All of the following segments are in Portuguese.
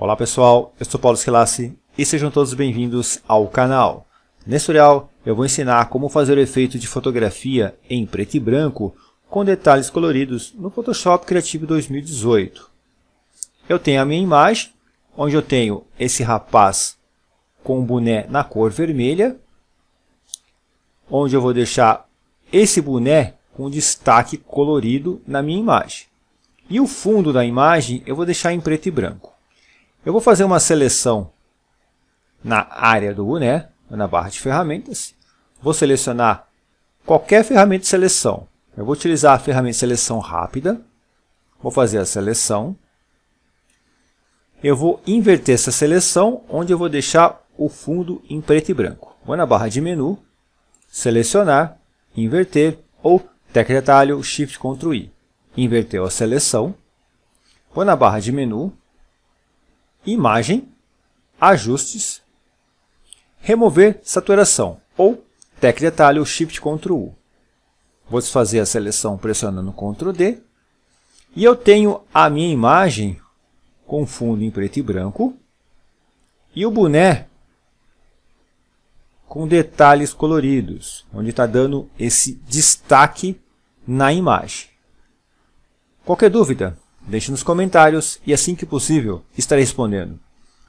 Olá pessoal, eu sou Paulo Esquilace e sejam todos bem-vindos ao canal. Nesse tutorial eu vou ensinar como fazer o efeito de fotografia em preto e branco com detalhes coloridos no Photoshop Creative 2018. Eu tenho a minha imagem, onde eu tenho esse rapaz com o boné na cor vermelha, onde eu vou deixar esse boné com destaque colorido na minha imagem. E o fundo da imagem eu vou deixar em preto e branco. Eu vou fazer uma seleção na área do boné, na barra de ferramentas. Vou selecionar qualquer ferramenta de seleção. Eu vou utilizar a ferramenta de seleção rápida. Vou fazer a seleção. Eu vou inverter essa seleção, onde eu vou deixar o fundo em preto e branco. Vou na barra de menu, selecionar, inverter, ou tecla de atalho Shift Ctrl I. Inverteu a seleção. Vou na barra de menu, Imagem, Ajustes, Remover saturação ou Tec Detalhe ou Shift Ctrl U. Vou desfazer a seleção pressionando Ctrl D. E eu tenho a minha imagem com fundo em preto e branco e o boné com detalhes coloridos, onde está dando esse destaque na imagem. Qualquer dúvida? Deixe nos comentários e assim que possível estarei respondendo.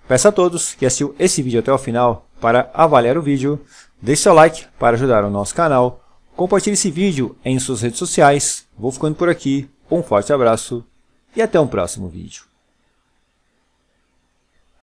Peço a todos que assistiu esse vídeo até o final para avaliar o vídeo, deixe seu like para ajudar o nosso canal, compartilhe esse vídeo em suas redes sociais. Vou ficando por aqui, um forte abraço e até um próximo vídeo.